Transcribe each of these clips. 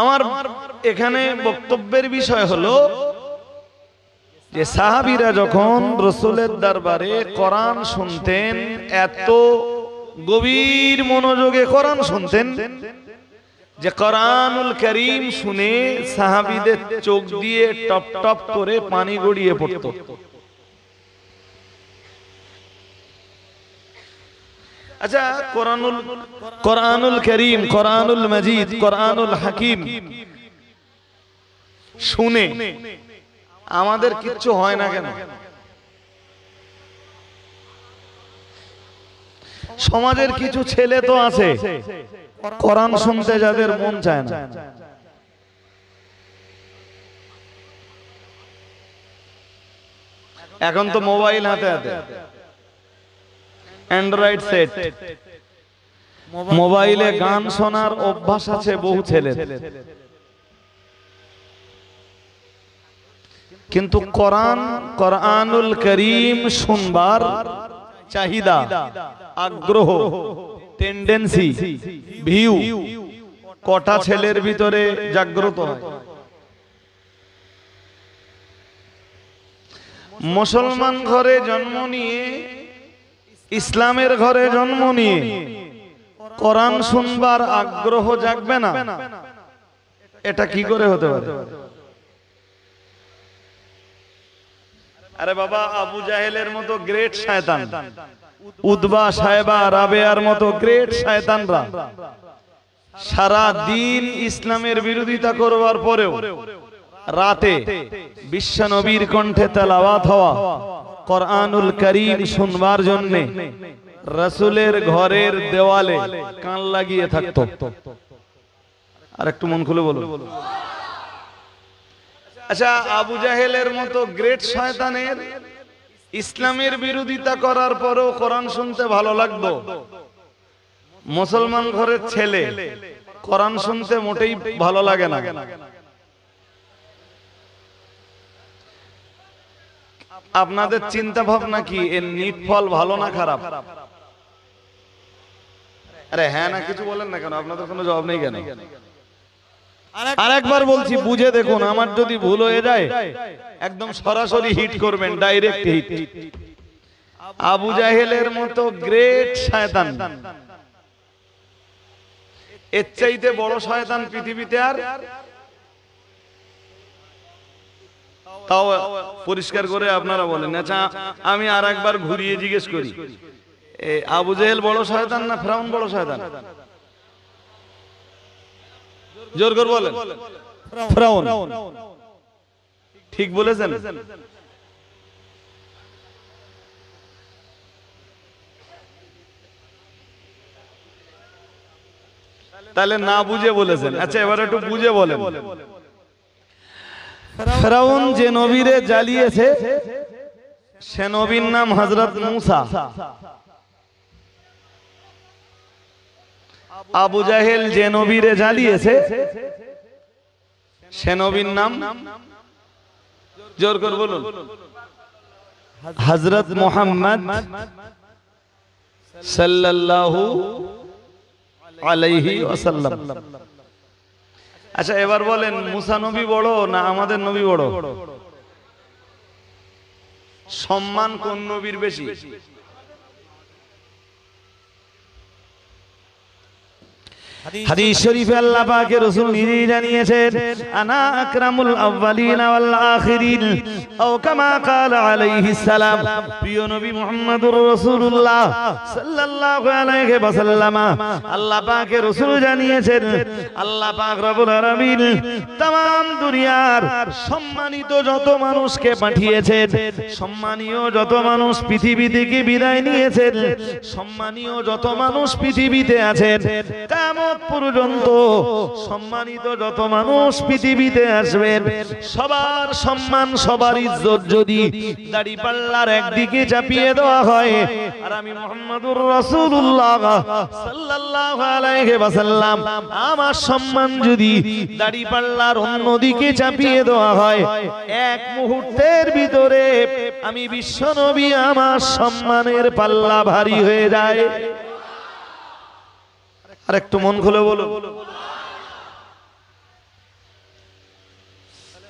আমার এখানে বক্তব্যের বিষয় হলো যে সাহাবিরা যখন রসুলের দরবারে কোরআন শুনতেন এত গভীর মনোযোগে কোরআন শুনতেন যে কোরআনুল করিম শুনে সাহাবিদের চোখ দিয়ে টপ টপ করে পানি গড়িয়ে পড়ত আচ্ছা কোরআনুল কোরআনুল করিম কোরআনুল মজিদ কোরআনুল হাকিম শুনে আমাদের কিচ্ছু হয় না কেন সমাজের কিছু ছেলে তো আছে কোরআন শুনতে যাদের মন চায় না এখন তো মোবাইল হাতে হাতে অ্যান্ড্রয়েড সেট মোবাইলে গান শোনার অভ্যাস আছে বহু ছেলে কিন্তু কোরআন কোরআনুল করিম শুনবার চাহিদা আগ্রহ টেন্ডেন্সি ভিউ কটা ছেলের ভিতরে জাগ্রত মুসলমান ঘরে জন্ম নিয়ে ইসলামের ঘরে জন্ম নিয়ে কোরআন শুনবার আগ্রহ জাগবে না এটা কি করে হতে পারে আরে বাবা আবু জাহেলের মতো গ্রেট শায়তান উদ্বা সাহেবা রাবেয়ার মতো গ্রেট শায়তানরা সারা দিন ইসলামের বিরোধিতা করবার পরেও রাতে বিশ্ব নবীর কণ্ঠে তেলাওয়াত হওয়া কোরআনুল করিম শুনবার জন্য রসুলের ঘরের দেওয়ালে কান লাগিয়ে থাকত আর একটু মন খুলে বলো আচ্ছা আবু জাহেলের মতো গ্রেট শয়তানের ইসলামের বিরোধিতা করার পরও কোরআন শুনতে ভালো লাগতো মুসলমান ঘরের ছেলে কোরআন শুনতে মোটেই ভালো লাগে না আপনাদের চিন্তা ভাবনা কি এর নিট ফল ভালো না খারাপ আরে হ্যাঁ না কিছু বলেন না কেন আপনাদের কোনো জবাব নেই কেন আরেকবার বলছি বুঝে দেখুন আমার যদি ভুল হয়ে যায় একদম সরাসরি হিট করবেন ডাইরেক্ট হিট আবু জাহেলের মতো গ্রেট শয়তান এর চাইতে বড় শয়তান পৃথিবীতে আর তাও পরিষ্কার করে আপনারা বলেন আচ্ছা আমি আর একবার ঘুরিয়ে জিজ্ঞেস করি আবু জেহেল বড় শয়তান না ফেরাউন বড় শয়তান জোর করে বলেন ফেরাউন ঠিক বলেছেন তাহলে না বুঝে বলেছেন আচ্ছা এবার একটু বুঝে বলেন ফেরাউন যে নবীরে জ্বালিয়েছে সে নবীর নাম হজরত মুসা আবু জাহেল যে নবীরে জ্বালিয়েছে সে নবীর নাম জোর করে বলুন হজরত মোহাম্মদ সাল্লাল্লাহু আলাইহি ওয়াসাল্লাম আচ্ছা এবার বলেন মুসা নবী বড় না আমাদের নবী বড় সম্মান কোন নবীর বেশি হাদিস শরীফে আল্লাহ রাসূল জানিয়েছেন আনা আকরামুল আউয়ালিন ওয়াল আখিরিন আও কামা আলাইহিস সালাম প্রিয় নবী মুহাম্মদুর রাসূলুল্লাহ সাল্লাল্লাহু আলাইহি আল্লাহ রাসূল জানিয়েছেন আল্লাহ পাক রব্বুল আলামিন तमाम দুনিয়ার সম্মানিত যত মানুষকে পাঠিয়েছেন সম্মানীয় যত মানুষ পৃথিবী থেকে বিদায় নিয়েছেন সম্মানীয় যত মানুষ পৃথিবীতে আছেন পর্যন্ত সম্মানিত যত মানুষ পৃথিবীতে আসবেন সবার সম্মান সবার ইজ্জত যদি দাড়ি পাল্লার একদিকে চাপিয়ে দেওয়া হয় আর আমি মোহাম্মদুর আমার সম্মান যদি দাড়ি পাল্লার অন্যদিকে চাপিয়ে দেওয়া হয় এক মুহূর্তের ভিতরে আমি বিশ্বনবী আমার সম্মানের পাল্লা ভারী হয়ে যায় আর একটু মন খুলে বলো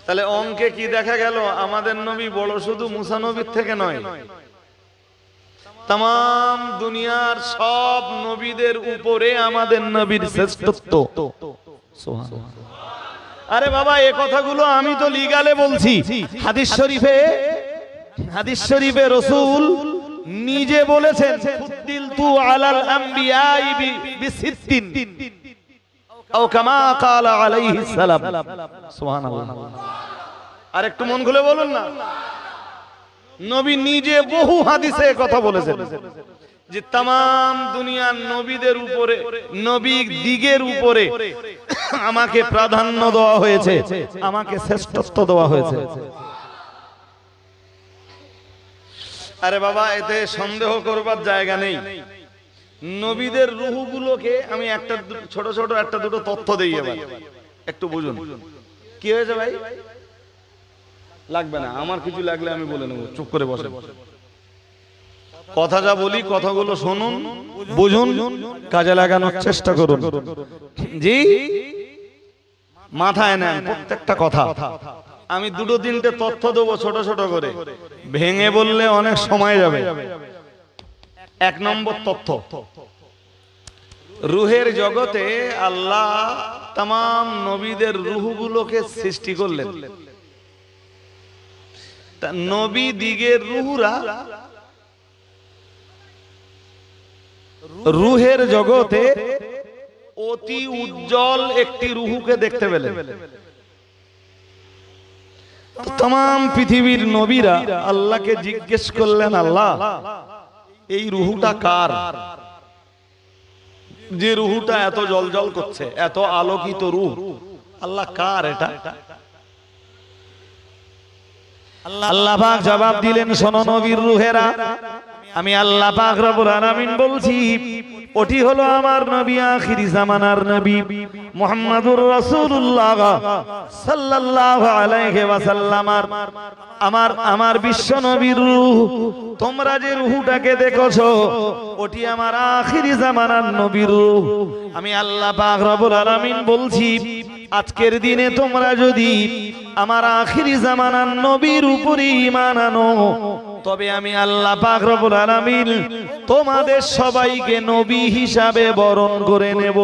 তাহলে অঙ্কে কি দেখা গেল আমাদের নবী বড় শুধু মুসা নবীর থেকে নয় তাম দুনিয়ার সব নবীদের উপরে আমাদের নবীর শ্রেষ্ঠত্ব আরে বাবা এ কথাগুলো আমি তো লিগালে বলছি হাদিস শরীফে হাদিস শরীফে রসুল নিজে বলেছেন قال السلام আর একটু মন খুলে বলুন না নবী নিজে বহু হাদিসে কথা বলেছেন যে তাম দুনিয়ার নবীদের উপরে নবী দিগের উপরে আমাকে প্রাধান্য দেওয়া হয়েছে আমাকে শ্রেষ্ঠত্ব দেওয়া হয়েছে আরে বাবা এতে সন্দেহ করবার জায়গা নেই নবীদের রুহুগুলোকে আমি একটা ছোট ছোট একটা দুটো তথ্য দিই এবার একটু বুঝুন কি হয়েছে ভাই লাগবে না আমার কিছু লাগলে আমি বলে নেবো চুপ করে বসে কথা যা বলি কথাগুলো শুনুন বুঝুন কাজে লাগানোর চেষ্টা করুন জি মাথায় নেন প্রত্যেকটা কথা আমি দুটো তিনটে তথ্য দেবো ছোট ছোট করে ভেঙে বললে অনেক সময় যাবে এক নম্বর তথ্য রুহের জগতে আল্লাহ তাম নবীদের রুহগুলোকে সৃষ্টি করলেন নবী দিগের রুহুরা রুহের জগতে অতি উজ্জ্বল একটি রুহুকে দেখতে পেলেন তমাম পৃথিবীর নবীরা আল্লাহকে জিজ্ঞেস করলেন আল্লাহ এই রুহুটা কার যে রুহুটা এত জলজল করছে এত আলোকিত রুহ আল্লাহ কার এটা আল্লাহ জবাব দিলেন সোনো নবীর রুহেরা আমি আল্লাহ পাক রব্বুল বলছি ওটি হলো আমার নবী আখিরি জামানার নবী মুহাম্মাদুর রাসূলুল্লাহ সাল্লাল্লাহু আলাইহি ওয়াসাল্লাম আমার আমার বিশ্ব নবীর রূহ তোমরা যে রূহটাকে দেখছো ওটি আমার আখিরি জামানার নবীর রূহ আমি আল্লাহ পাক রব্বুল আলামিন বলছি আজকের দিনে তোমরা যদি আমার আখিরি জামানার নবীর উপরে ঈমান আনো তবে আমি আল্লাহ পাক আলামিন তোমাদের সবাইকে নবী হিসাবে বরণ করে নেব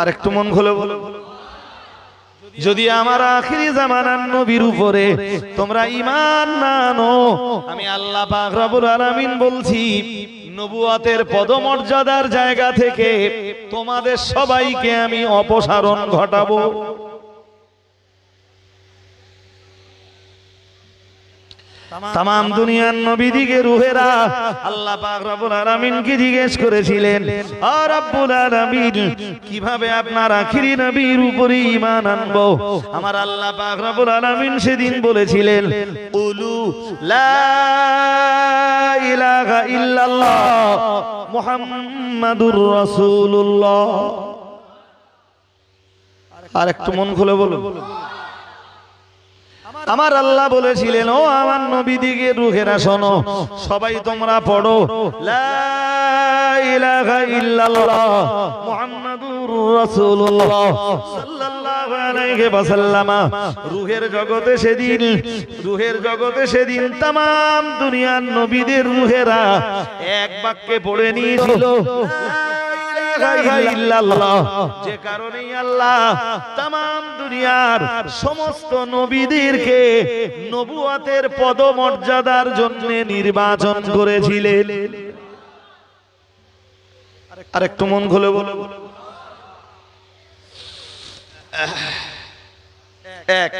আর একটু মন খুলে বলো যদি আমার আখিরি জামানার নবীর উপরে তোমরা ইমান না আনো আমি আল্লাহ পাক আলামিন বলছি নবুয়াতের পদমর্যাদার জায়গা থেকে তোমাদের সবাইকে আমি অপসারণ ঘটাবো তাম দুনিয়ার নবীদিকে রুহেরা আল্লাহ রবিনকে জিজ্ঞেস করেছিলেন কিভাবে আপনার আখিরি নবীর উপরে ইমান আনব আমার আল্লাহ রবুল আলমিন সেদিন বলেছিলেন আর একটু মন খুলে বলুন আমার আল্লাহ বলেছিলেন ও আমার নবী দিকে রুহেরা শোনো সবাই তোমরা পড়ো লা জগতে সেদিন জগতে সেদিন দুনিয়ার রুহেরা এক বাক্যে পড়ে নিয়েছিল যে কারণেই আল্লাহ तमाम দুনিয়ার সমস্ত নবীদেরকে নবুয়াতের পদমর্যাদার জন্য নির্বাচন করেছিলেন আরেকটু মন খুলে বলে এক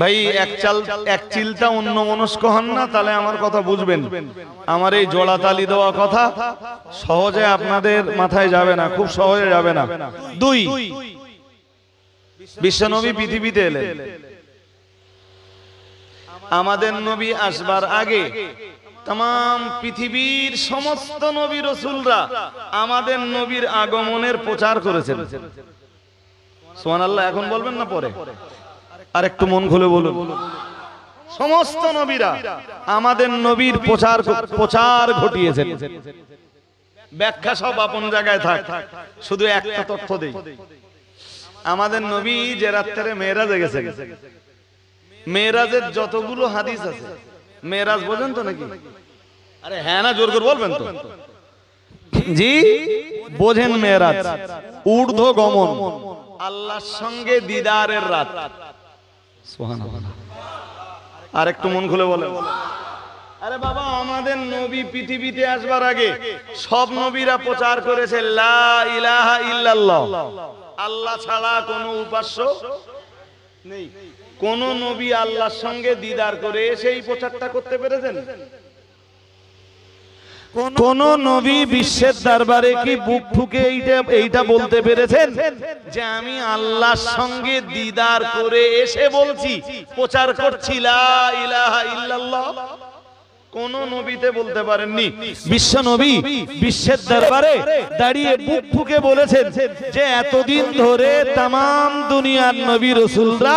ভাই এক চাল এক চিলটা অন্য মনস্ক হন না তাহলে আমার কথা বুঝবেন আমার এই জোড়া তালি দেওয়া কথা সহজে আপনাদের মাথায় যাবে না খুব সহজে যাবে না দুই বিশ্বনবী পৃথিবীতে এলেন আমাদের নবী আসবার আগে তাম পৃথিবীর সমস্ত নবী রসুলরা আমাদের নবীর আগমনের প্রচার করেছেন সোহান আল্লাহ এখন বলবেন না পরে আর একটু মন খুলে বলুন সমস্ত নবীরা আমাদের নবীর প্রচার প্রচার ঘটিয়েছেন ব্যাখ্যা সব আপন জায়গায় থাক শুধু একটা তথ্য দেই আমাদের নবী যে রাত্রে মেয়েরাজে গেছে মেয়েরাজের যতগুলো হাদিস আছে মেয়েরাজ বোঝেন তো নাকি আরে হ্যাঁ না জোর করে বলবেন তো জি বোঝেন মেয়েরাজ ঊর্ধ্ব গমন আল্লাহর সঙ্গে দিদারের রাত আর একটু মন খুলে বলে আরে বাবা আমাদের নবী পৃথিবীতে আসবার আগে সব নবীরা প্রচার করেছে আল্লাহ ছাড়া কোনো উপাস্য নেই কোন নবী আল্লাহর সঙ্গে দিদার করে সেই প্রচারটা করতে পেরেছেন কোন নবী বিশ্বের দরবারে কি বুক ফুকে এইটা এইটা বলতে পেরেছেন যে আমি আল্লাহর সঙ্গে দিদার করে এসে বলছি প্রচার করছি কোন নবীতে বলতে পারেননি বিশ্ব নবী বিশ্বের দরবারে দাঁড়িয়ে বুক ফুকে বলেছেন যে এতদিন ধরে তাম দুনিয়ার নবী রসুলরা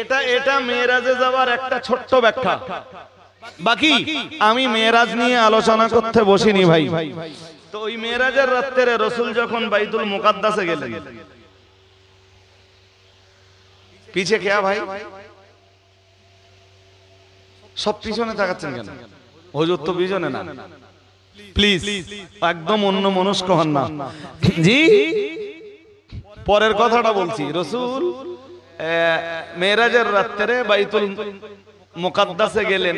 এটা এটা মেয়েরাজে যাওয়ার একটা ছোট্ট ব্যাখ্যা বাকি আমি মেয়েরাজ নিয়ে আলোচনা করতে বসিনি ভাই তো ওই মেয়েরাজের রাত্রে রসুল যখন বাইতুল মুকাদ্দাসে গেলেন পিছে কেয়া ভাই সব পিছনে তাকাচ্ছেন কেন হজুর তো পিছনে না প্লিজ একদম অন্য মনস্ক হন না জি পরের কথাটা বলছি রসুল মেয়েরাজের রাত্রে বাইতুল মোকাদ্দাসে গেলেন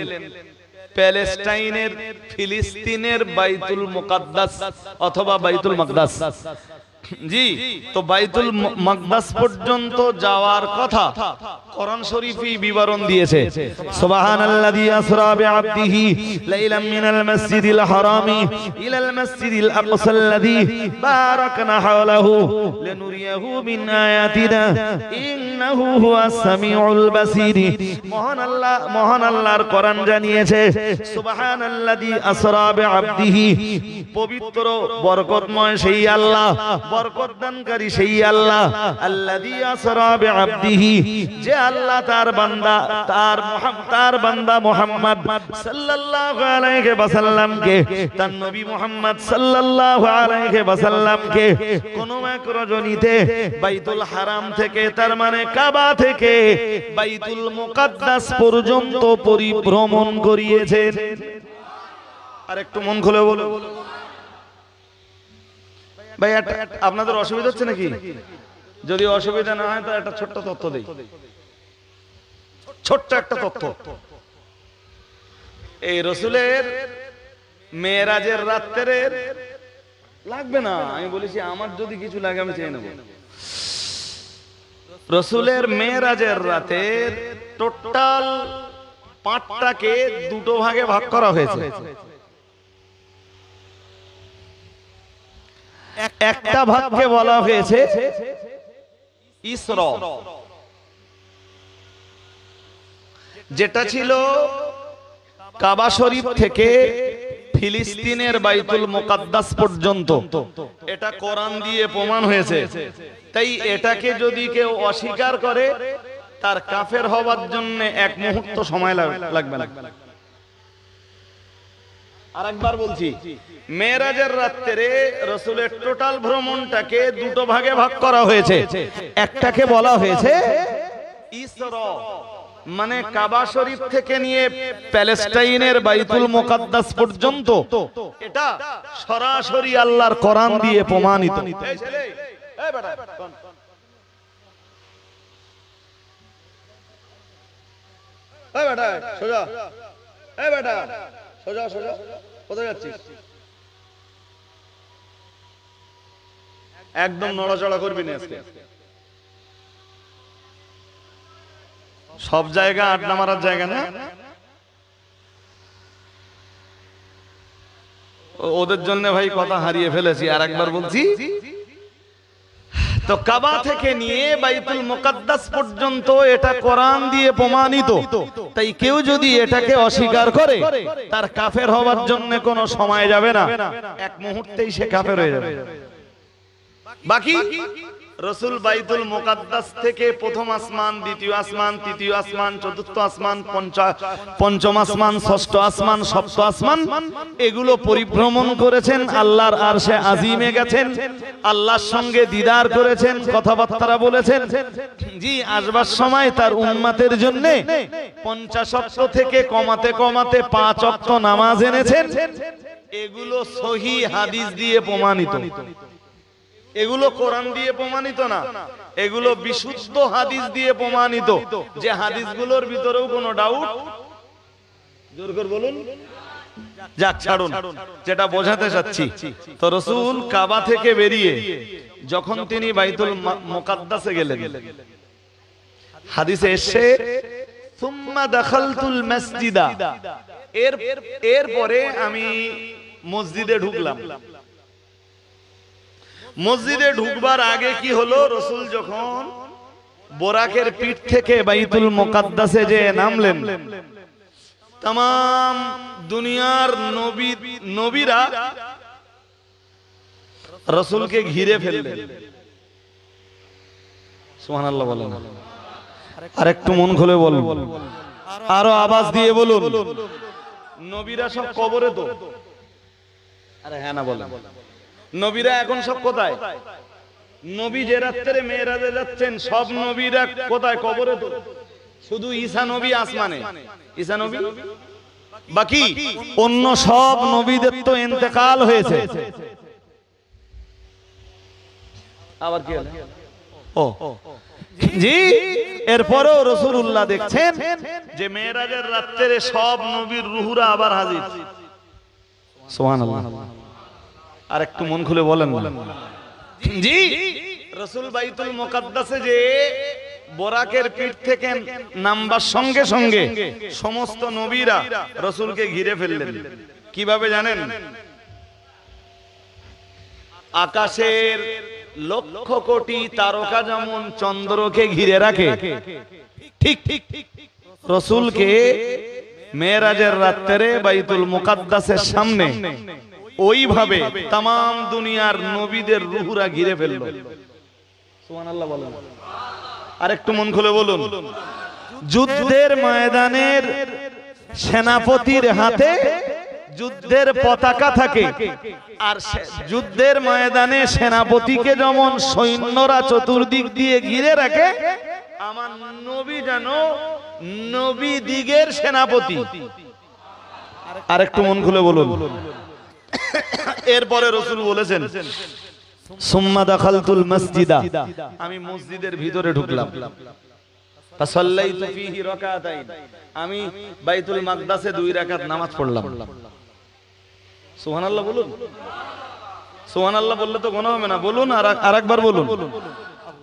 প্যালেস্টাইনের ফিলিস্তিনের বাইতুল মোকাদ্দাস অথবা বাইতুল মকদাস জি তো বাইতুল মাকদাস পর্যন্ত যাওয়ার কথা কোরআন শরীফই বিবরণ দিয়েছে সুবহানাল্লাযী আসরা বিআবদিহি লাইলাম মিনাল মাসজিদিল হারামি ইলাল মাসজিদিল আকসাল্লাযী বারাকনা হাওলাহু লানুরিয়াহু মিন আয়াতিনা ইন্নাহু হুয়াস সামিউল বাসীর মহান আল্লাহ মহান আল্লাহর কোরআন জানিয়েছে সুবহানাল্লাযী আসরা বিআবদিহি পবিত্র বরকতময় সেই আল্লাহ সেই আল্লাহ আল্লাযী আসরা বিআবদিহি যে আল্লাহ তার বান্দা তার তার বান্দা মুহাম্মদ সাল্লাল্লাহু আলাইহি তার নবী মুহাম্মদ সাল্লাল্লাহু আলাইহি কোন এক রজনীতে বাইতুল হারাম থেকে তার মানে কাবা থেকে বাইতুল মুকাদ্দাস পর্যন্ত পরিভ্রমণ করিয়েছেন আর একটু মন খুলে বলো ভাই আপনাদের অসুবিধা হচ্ছে নাকি যদি অসুবিধা না হয় তো একটা ছোট্ট তথ্য দিই ছোট্ট একটা তথ্য এই রসুলের মেয়েরাজের রাত্রের লাগবে না আমি বলেছি আমার যদি কিছু লাগে আমি চেয়ে নেব রসুলের মেয়েরাজের রাতে টোটাল পাঁচটাকে দুটো ভাগে ভাগ করা হয়েছে একটা ভাগকে বলা হয়েছে যেটা ছিল কাবা শরীফ থেকে ফিলিস্তিনের বাইতুল মোকাদ্দাস পর্যন্ত এটা কোরআন দিয়ে প্রমাণ হয়েছে তাই এটাকে যদি কেউ অস্বীকার করে তার কাফের হওয়ার জন্য এক মুহূর্ত সময় লাগবে লাগবে আরেকবার বলছি মেয়েরাজের রাত্রে রসুলের টোটাল ভ্রমণটাকে দুটো ভাগে ভাগ করা হয়েছে একটাকে বলা হয়েছে মানে কাবা শরীফ থেকে নিয়ে প্যালেস্টাইনের বাইতুল মোকাদ্দাস পর্যন্ত এটা সরাসরি আল্লাহর কোরআন দিয়ে প্রমাণিত সোজা বেটা সোজা সোজা কোথায় যাচ্ছিস একদম নড়াচড়া করবি না আজকে সব জায়গা আড্ডা মারার জায়গা না ওদের জন্য ভাই কথা হারিয়ে ফেলেছি আর একবার বলছি তো কাবা থেকে নিয়ে বাইতুল মুকাদ্দাস পর্যন্ত এটা কোরআন দিয়ে প্রমাণিত তাই কেউ যদি এটাকে অস্বীকার করে তার কাফের হওয়ার জন্য কোনো সময় যাবে না এক মুহূর্তেই সে কাফের হয়ে যাবে বাকি রসুল বাইতুল মোকাদ্দাস থেকে প্রথম আসমান দ্বিতীয় আসমান তৃতীয় আসমান চতুর্থ আসমান পঞ্চম আসমান ষষ্ঠ আসমান সপ্ত আসমান এগুলো পরিভ্রমণ করেছেন আল্লাহর আরশে আজিমে গেছেন আল্লাহর সঙ্গে দিদার করেছেন কথাবার্তারা বলেছেন জি আসবার সময় তার উন্মাতের জন্য পঞ্চাশত্ব থেকে কমাতে কমাতে পাঁচ অক্ত নামাজ এনেছেন এগুলো সহি হাদিস দিয়ে প্রমাণিত এগুলো কোরআন দিয়ে প্রমাণিত না এগুলো বিশুদ্ধ হাদিস দিয়ে প্রমাণিত যে হাদিসগুলোর ভিতরেও কোনো ডাউট জোর করে বলুন যেটা বোঝাতে চাচ্ছি তো রসুল কাবা থেকে বেরিয়ে যখন তিনি বাইতুল মোকাদ্দাসে গেলেন হাদিসে এসে সুম্মা মসজিদা এর এরপরে আমি মসজিদে ঢুকলাম মসজিদে ঢুকবার আগে কি হলো রসুল যখন বোরাকের পিঠ থেকে বাইতুল মোকাদ্দাসে যে নামলেন তাম দুনিয়ার নবী নবীরা রসুলকে ঘিরে ফেললেন সুহান বলেন আর একটু মন খুলে বলুন আরো আওয়াজ দিয়ে বলুন নবীরা সব কবরে তো আরে হ্যাঁ না বলেন নবীরা এখন সব কোথায় নবী যে রাত্রে মেয়েরাজে যাচ্ছেন সব নবীরা কোথায় কবরে তো শুধু ঈশা নবী আসমানে ঈশা নবী বাকি অন্য সব নবীদের তো ইন্তেকাল হয়েছে আবার কি হলো ও জি এরপরেও উল্লাহ দেখছেন যে মেয়েরাজের রাত্রে সব নবীর রুহুরা আবার হাজির সোহান আল্লাহ আর একটু মন খুলে বলেন জি রসুল বাইতুল মোকাদ্দাসে যে পিঠ থেকে নামবার সঙ্গে সঙ্গে সমস্ত নবীরা রসুলকে ঘিরে ফেললেন কিভাবে জানেন আকাশের লক্ষ কোটি তারকা যেমন চন্দ্রকে ঘিরে রাখে ঠিক ঠিক রসুলকে মেয়েরাজের রাত্রে বাইতুল মোকাদ্দাসের সামনে ওইভাবে তাম দুনিয়ার নবীদের রুহুরা ঘিরে ফেলল বলেন আর একটু মন খুলে বলুন যুদ্ধের ময়দানের সেনাপতির হাতে যুদ্ধের পতাকা থাকে আর যুদ্ধের ময়দানে সেনাপতিকে যেমন সৈন্যরা চতুর্দিক দিয়ে ঘিরে রাখে আমার নবী যেন নবী দিগের সেনাপতি আর একটু মন খুলে বলুন এরপরে রসুল বলেছেন আমি মসজিদের ভিতরে ঢুকলাম আমি বাইতুল মাকদাসে দুই নামাজ পড়লাম বলুন বললে তো গুনাহ হবে না বলুন আর একবার বলুন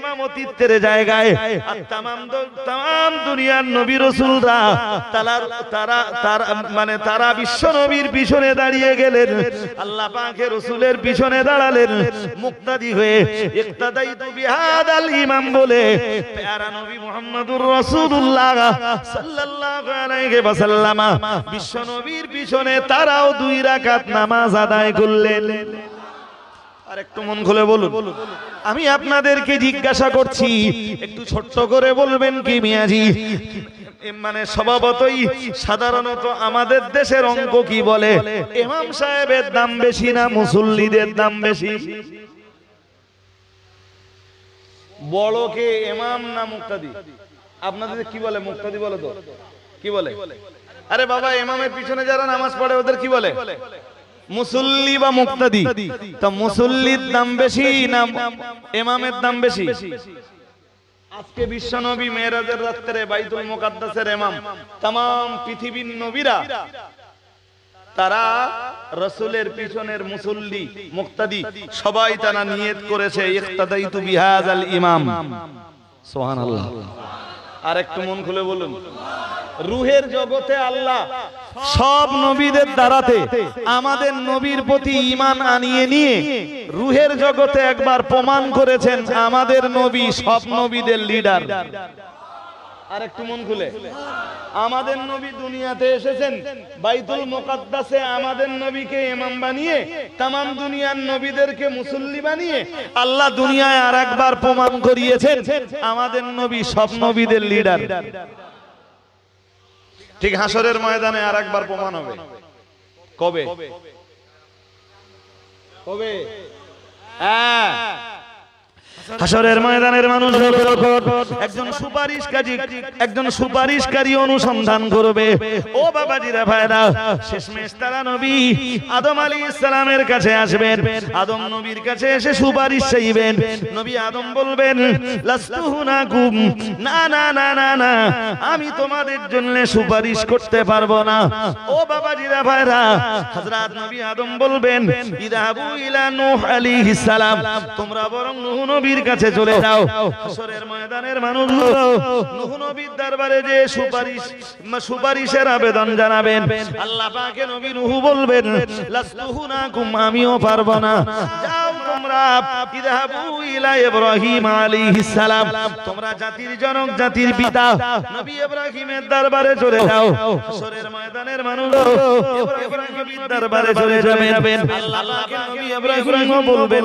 এমামতিত্বের জায়গায় দুনিয়ার নবী রসুলরা তালার তারা মানে তারা বিশ্ব নবীর পিছনে দাঁড়িয়ে গেলেন আল্লাহ রসুলের পিছনে দাঁড়ালেন মুক্তাদি হয়ে বিহাদ আল ইমাম বলে প্যারা নবী বিশ্ব নবীর পিছনে তারাও দুই রাকাত নামাজ আদায় করলেন আর মন খুলে বলুন আমি আপনাদেরকে জিজ্ঞাসা করছি একটু ছোট্ট করে বলবেন কি মিয়াজি মানে স্বভাবতই সাধারণত আমাদের দেশের অঙ্ক কি বলে এমাম সাহেবের দাম বেশি না মুসল্লিদের দাম বেশি বড়কে এমাম না মুক্তাদি আপনাদের কি বলে মুক্তাদি বলে তো কি বলে আরে বাবা এমামের পিছনে যারা নামাজ পড়ে ওদের কি বলে মুসল্লি বা মুক্তাদি তা মুসল্লির দাম বেশি না এমামের দাম বেশি আজকে বিশ্ব নবী মেয়েরাজের রাত্রে বাইতুল মোকাদ্দাসের এমাম তাম পৃথিবীর নবীরা তারা রসুলের পিছনের মুসল্লি মুক্তাদি সবাই তারা নিয়ত করেছে ইখতাদাইতু বিহাজ ইমাম সোহান আর একটু মন খুলে বলুন রুহের জগতে আল্লাহ সব নবীদের দ্বারাতে আমাদের নবীর প্রতি ইমান আনিয়ে নিয়ে রুহের জগতে একবার প্রমাণ করেছেন আমাদের নবী সব নবীদের লিডার আর একটু মন খুলে আমাদের নবী দুনিয়াতে এসেছেন বাইতুল মোকাদ্দাসে আমাদের নবীকে ইমাম বানিয়ে তামাম দুনিয়ার নবীদেরকে মুসল্লি বানিয়ে আল্লাহ দুনিয়ায় আর একবার প্রমাণ করিয়েছেন আমাদের নবী সব নবীদের লিডার ঠিক হাসরের ময়দানে আর একবার প্রমাণ হবে কবে কবে হ্যাঁ হাসরের ময়দানের মানুষ একজন সুপারিশকারী একজন সুপারিশকারী অনুসন্ধান করবে ও বাবাজিরা ভাইরা শেষমেশ তারা নবী আদম আলী ইসলামের কাছে আসবেন আদম নবীর কাছে এসে সুপারিশ চাইবেন নবী আদম বলবেন না না না না না আমি তোমাদের জন্য সুপারিশ করতে পারবো না ও বাবাজিরা ভাইরা নবী আদম বলবেন ইদাবু ইলা নূহ তোমরা বরং নূহ নবীর নবীর কাছে চলে যাও ময়দানের মানুষ নবীর দরবারে যে সুপারিশ সুপারিশের আবেদন জানাবেন আল্লাহ নবী বলবেন আমিও না যাও তোমরা ইলা ইব্রাহিম আলাইহিস সালাম তোমরা জাতির জনক জাতির পিতা নবী ইব্রাহিমের দরবারে চলে যাও ময়দানের মানুষ ইব্রাহিমের দরবারে চলে যাবেন আল্লাহ নবী ইব্রাহিম বলবেন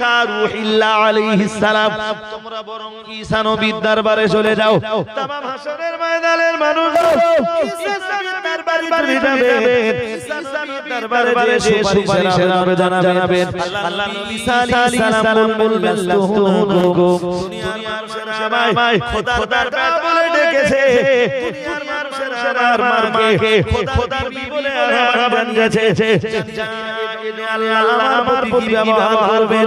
আল্লাহ ডেকেছে আমার মাকে খোদার ব্যবহার করবেন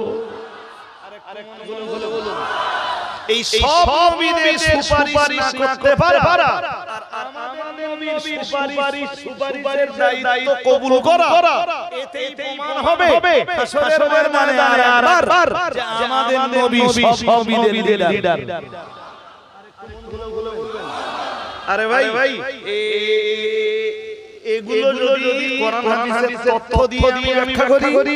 এই সব নবীদের সুপারিশ করতে পারা আর কবুল করা এতেই প্রমাণ হবে মানে আর আমাদের নবী সব লিডার আরে ভাই ভাই এগুলো যদি কোরআন হাদিসের তথ্য দিয়ে ব্যাখ্যা করি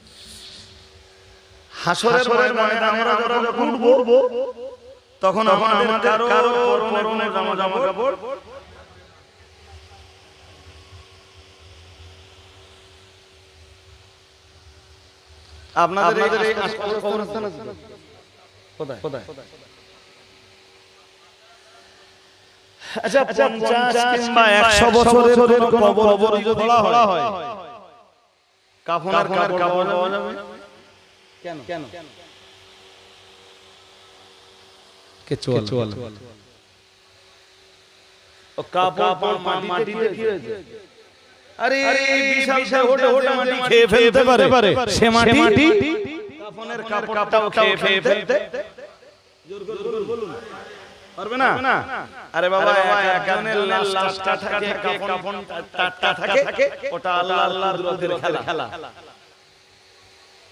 হাসরের ময়দানে যখন তখন আমাদের কারো কারো জামা জামা কাপড় আচ্ছা পঞ্চাশ কিংবা হয় কাফনার কাপড় যাবে কেন কেন ও কাপড় মাটিতে কি হয়েছে আরে বিশাল সে হোটে হোটে মাটি খেয়ে ফেলতে পারে সে মাটি মাটি কাফনের কাপড়টাও খেয়ে ফেলতে জোর করে বলুন পারবে না আরে বাবা একানের লাশ কাঠা থাকে কাফন টাটকা থাকে ওটা আল্লাহ আল্লাহর রোদের খেলা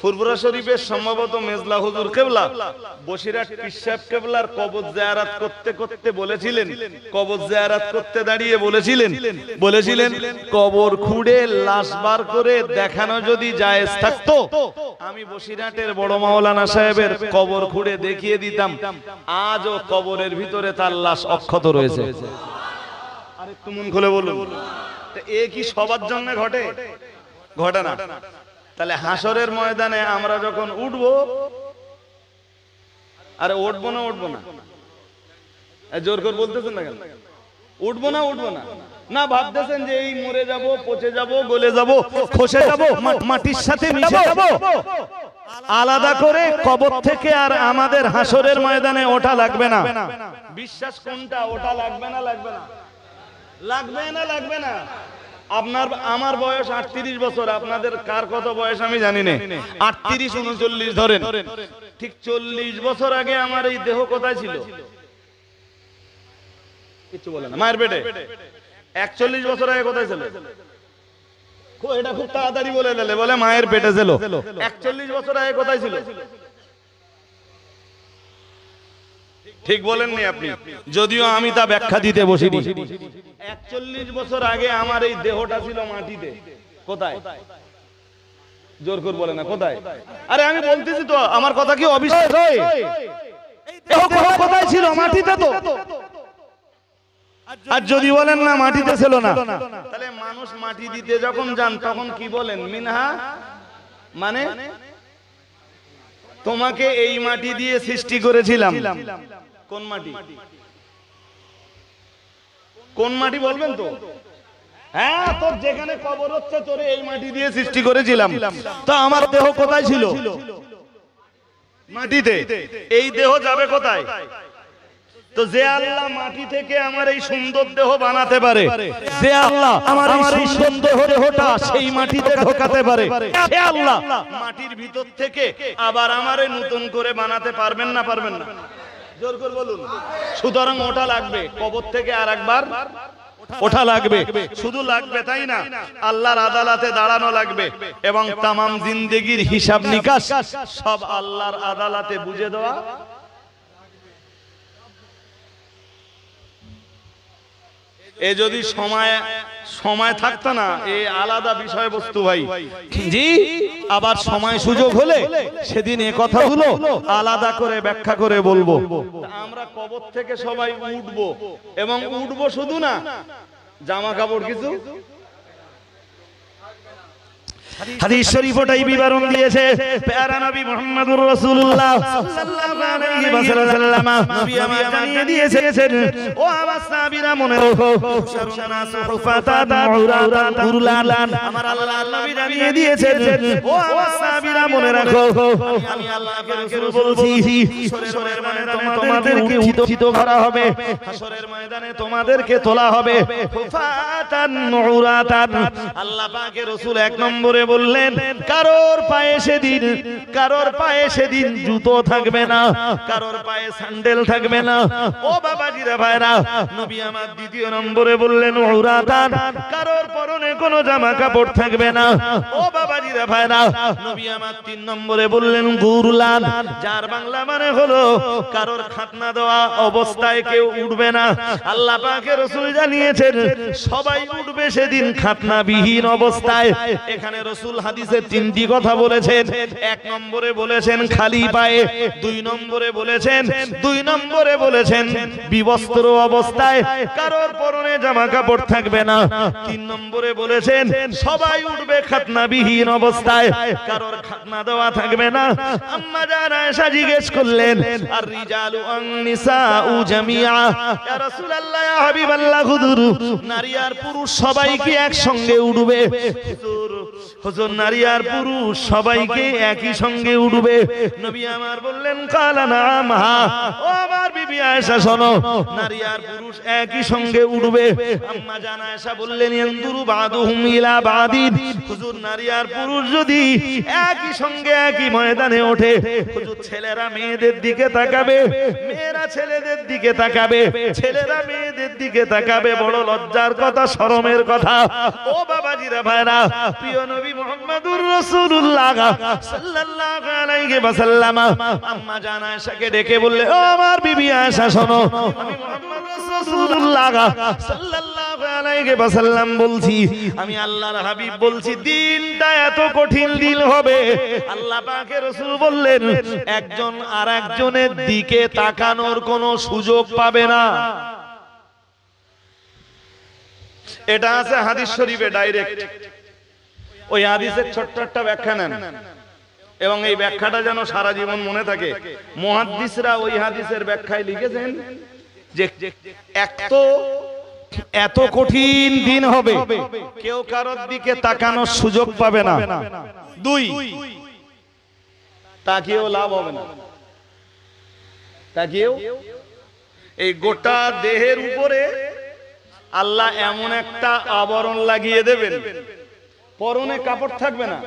ফুরফুরা শরীফের সম্ভবত মেজলা হুজুর কেবলা বসিরাট পিসাব কেবলার কবর জায়ারাত করতে করতে বলেছিলেন কবজ জায়ারাত করতে দাঁড়িয়ে বলেছিলেন বলেছিলেন কবর খুঁড়ে লাশ বার করে দেখানো যদি জায়েজ থাকতো আমি বসিরাটের বড় মাওলানা সাহেবের কবর খুঁড়ে দেখিয়ে দিতাম আজও কবরের ভিতরে তার লাশ অক্ষত রয়েছে আরেকটু মন খুলে বলুন এ কি সবার জন্য ঘটে ঘটে না তাহলে হাসরের ময়দানে আমরা যখন উঠবো আরে উঠবো না উঠবো না জোর করে বলতেছেন না কেন উঠবো না উঠবো না না ভাবতেছেন যে এই মরে যাব পচে যাব গলে যাব খসে যাব মাটির সাথে মিশে যাব আলাদা করে কবর থেকে আর আমাদের হাসরের ময়দানে ওটা লাগবে না বিশ্বাস কোনটা ওটা লাগবে না লাগবে না লাগবে না লাগবে না আপনার আমার বয়স আটত্রিশ বছর আপনাদের কার কত বয়স আমি জানি না আটত্রিশ উনচল্লিশ ধরেন ঠিক চল্লিশ বছর আগে আমার এই দেহ কোথায় ছিল কিছু বলে না মায়ের পেটে একচল্লিশ বছর আগে কোথায় ছিল এটা খুব তাড়াতাড়ি বলে দিলে বলে মায়ের পেটে ছিল একচল্লিশ বছর আগে কোথায় ছিল ঠিক বলেননি আপনি যদিও আমি তা ব্যাখ্যা দিতে বসিনি একচল্লিশ বছর আগে আমার এই দেহটা ছিল মাটিতে কোথায় জোর করে বলে না কোথায় আরে আমি বলতেছি তো আমার কথা কি অবিশ্বাস হয় কোথায় ছিল মাটিতে তো আর যদি বলেন না মাটিতে ছিল না তাহলে মানুষ মাটি দিতে যখন যান তখন কি বলেন মিনহা মানে তোমাকে এই মাটি দিয়ে সৃষ্টি করেছিলাম কোন মাটি কোন মাটি বলবেন তো হ্যাঁ তোর যেখানে কবর হচ্ছে তোরে এই মাটি দিয়ে সৃষ্টি করেছিলাম তা আমার দেহ কোথায় ছিল মাটিতে এই দেহ যাবে কোথায় তো যে আল্লাহ মাটি থেকে আমার এই সুন্দর দেহ বানাতে পারে যে আল্লাহ আমার এই সুন্দর দেহটা সেই মাটিতে ঢোকাতে পারে সে আল্লাহ মাটির ভিতর থেকে আবার আমারে নতুন করে বানাতে পারবেন না পারবেন না সুতরাং ওটা লাগবে কবর থেকে আর একবার ওঠা লাগবে শুধু লাগবে তাই না আল্লাহর আদালতে দাঁড়ানো লাগবে এবং তাম জিন্দেগির হিসাব নিকাশ সব আল্লাহর আদালতে বুঝে দেওয়া এ যদি সময় সময় থাকতো না এ আলাদা বিষয়বস্তু ভাই জি আবার সময় সুযোগ হলে সেদিন এ কথাগুলো আলাদা করে ব্যাখ্যা করে বলবো আমরা কবর থেকে সবাই উঠবো এবং উঠবো শুধু না জামা কাপড় কিছু হাদিস শরীফ ওটাই বিবরণ দিয়েছে প্যারা নবী মুহাম্মদুর রাসূলুল্লাহ সাল্লাল্লাহু আলাইহি ওয়াসাল্লাম নবী আমার জানিয়ে দিয়েছেন ও আমার সাহাবীরা মনে রাখো সুরসানা সুফাতান উরাতান উরলান আমার আল্লাহ নবী জানিয়ে দিয়েছেন ও আমার সাহাবীরা মনে রাখো আমি আল্লাহকে রাসূল বলছি সরের ময়দানে তোমাদেরকে উত্থিত করা হবে হাসরের ময়দানে তোমাদেরকে তোলা হবে সুফাতান উরাতান আল্লাহ পাকের রাসূল এক নম্বরে করে বললেন কারোর পায়ে সেদিন কারোর পায়ে সেদিন জুতো থাকবে না কারোর পায়ে স্যান্ডেল থাকবে না ও বাবা বাবাজিরা ভাইরা নবী আমার দ্বিতীয় নম্বরে বললেন ওরাতান কারোর পরনে কোনো জামা কাপড় থাকবে না ও বাবা বাবাজিরা ভাইরা নবী আমার তিন নম্বরে বললেন গুরলান যার বাংলা মানে হলো কারোর খাতনা দেওয়া অবস্থায় কেউ উঠবে না আল্লাহ পাকের রসুল জানিয়েছেন সবাই উঠবে সেদিন খাতনা বিহীন অবস্থায় এখানে রসুল হাদিসে তিনটি কথা বলেছেন এক নম্বরে বলেছেন খালি পায়ে দুই নম্বরে বলেছেন দুই নম্বরে বলেছেন বিবস্ত্র অবস্থায় কারোর পরনে জামা কাপড় থাকবে না তিন নম্বরে বলেছেন সবাই উঠবে খাতনাবিহীন অবস্থায় কারোর খাতনা দেওয়া থাকবে না আম্মা জান আয়েশা জিজ্ঞেস করলেন আর রিজালু উ জামিয়া ইয়া রাসূলুল্লাহ ইয়া হাবিবাল্লাহ হুজুর নারী আর পুরুষ সবাই কি একসঙ্গে উঠবে হুজুর হুজুর নারী আর পুরুষ সবাইকে একই সঙ্গে উঠবে নবী আমার বললেন কালা নাম ও আমার বিবি আয়েশা শোনো নারী আর পুরুষ একই সঙ্গে উঠবে আম্মা জান আয়েশা বললেন ইয়ানদুরু বাদুহুম ইলা বাদিদ হুজুর নারী আর পুরুষ যদি একই সঙ্গে একই ময়দানে ওঠে হুজুর ছেলেরা মেয়েদের দিকে তাকাবে মেয়েরা ছেলেদের দিকে তাকাবে ছেলেরা মেয়েদের দিকে তাকাবে বড় লজ্জার কথা শরমের কথা ও বাবাজিরা ভাইরা প্রিয় নবী বলছি আমি আল্লাহর হাবিব বলছি দিনটা এত কঠিন দিন হবে আল্লাহ বললেন একজন দিকে তাকানোর কোনো সুযোগ পাবে না এটা আছে হাদিস শরীফে ডাইরেক্ট ওই হাদিসের ছোট্ট একটা ব্যাখ্যা নেন এবং এই ব্যাখ্যাটা যেন সারা জীবন মনে থাকে মহাদিসরা ওই হাদিসের ব্যাখ্যায় লিখেছেন যে এক তো এত কঠিন দিন হবে কেউ কারোর দিকে তাকানোর সুযোগ পাবে না দুই তাকিয়েও লাভ হবে না তাকিয়েও এই গোটা দেহের উপরে আল্লাহ এমন একটা আবরণ লাগিয়ে দেবেন পরনে কাপড় থাকবে না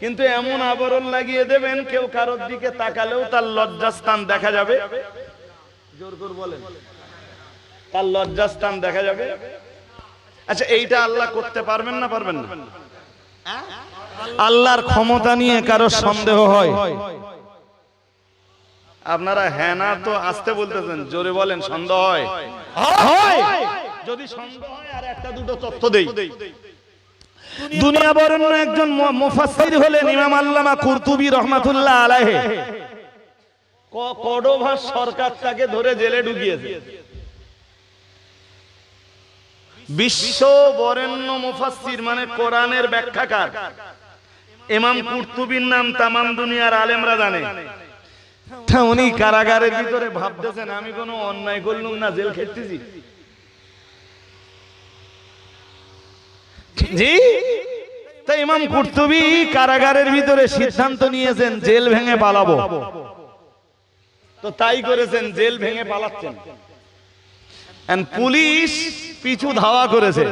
কিন্তু এমন আবরণ লাগিয়ে দেবেন কেউ কারোর দিকে তাকালেও তার লজ্জাস্থান দেখা যাবে জোর করে বলেন তার লজ্জাস্থান দেখা যাবে আচ্ছা এইটা আল্লাহ করতে পারবেন না পারবেন না আল্লাহর ক্ষমতা নিয়ে কারো সন্দেহ হয় আপনারা হেনা হ্যাঁ তো আসতে বলতেছেন জোরে বলেন সন্দেহ হয় যদি সন্দেহ হয় আর একটা দুটো তথ্য দেই দুনিয়া বরণ্য একজন মুফাসসির হলেন ইমাম আল্লামা কুরতুবী রহমাতুল্লাহ আলাইহি কডোভা সরকার তাকে ধরে জেলে ঢুকিয়েছে বিশ্ব বরেণ্য মুফাসসির মানে কোরআনের ব্যাখ্যাকার ইমাম কুরতুবীর নাম तमाम দুনিয়ার আলেমরা জানে তা উনি কারাগারের ভিতরে ভাবতেছেন আমি কোনো অন্যায় করলাম না জেল খেতেছি জি তা ইমাম কুর্তুবি কারাগারের ভিতরে সিদ্ধান্ত নিয়েছেন জেল ভেঙে পালাবো তো তাই করেছেন জেল ভেঙে পালাচ্ছেন পুলিশ পিছু ধাওয়া করেছে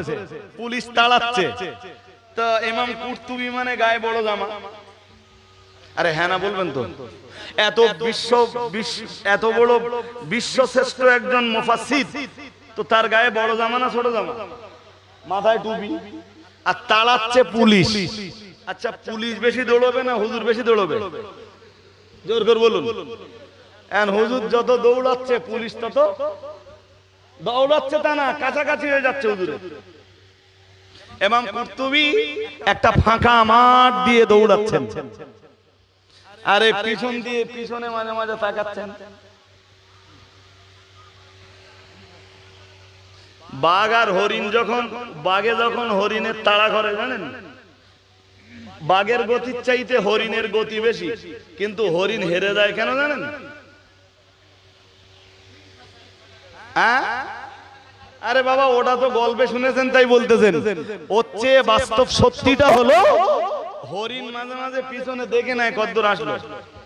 পুলিশ তাড়াচ্ছে তো ইমাম কুর্তুবি মানে গায়ে বড় জামা আরে হ্যাঁ না বলবেন তো এত বিশ্ব এত বড় বিশ্বশ্রেষ্ঠ একজন মুফাসিদ তো তার গায়ে বড় জামা না ছোট জামা মাথায় টুপি আর তাড়াচ্ছে পুলিশ আচ্ছা পুলিশ বেশি দৌড়বে না হুজুর বেশি দৌড়বে জোর করে বলুন এখন হুজুর যত দৌড়াচ্ছে পুলিশ তত দৌড়াচ্ছে তা না কাছাকাছি হয়ে যাচ্ছে হুজুর এমাম কুর্তুবি একটা ফাঁকা মাঠ দিয়ে দৌড়াচ্ছেন আরে পিছন দিয়ে পিছনে মাঝে মাঝে তাকাচ্ছেন বাঘ আর হরিণ যখন বাঘে যখন হরিণের তাড়া করে জানেন বাঘের গতির চাইতে হরিণের গতি বেশি কিন্তু হরিণ হেরে যায় কেন জানেন হ্যাঁ? আরে বাবা ওটা তো গল্পে শুনেছেন তাই বলতেছেন ওর চেয়ে বাস্তব সত্যিটা হলো হরিণ মাঝে মাঝে পিছনে দেখে নেয় কদ্দুর আসলো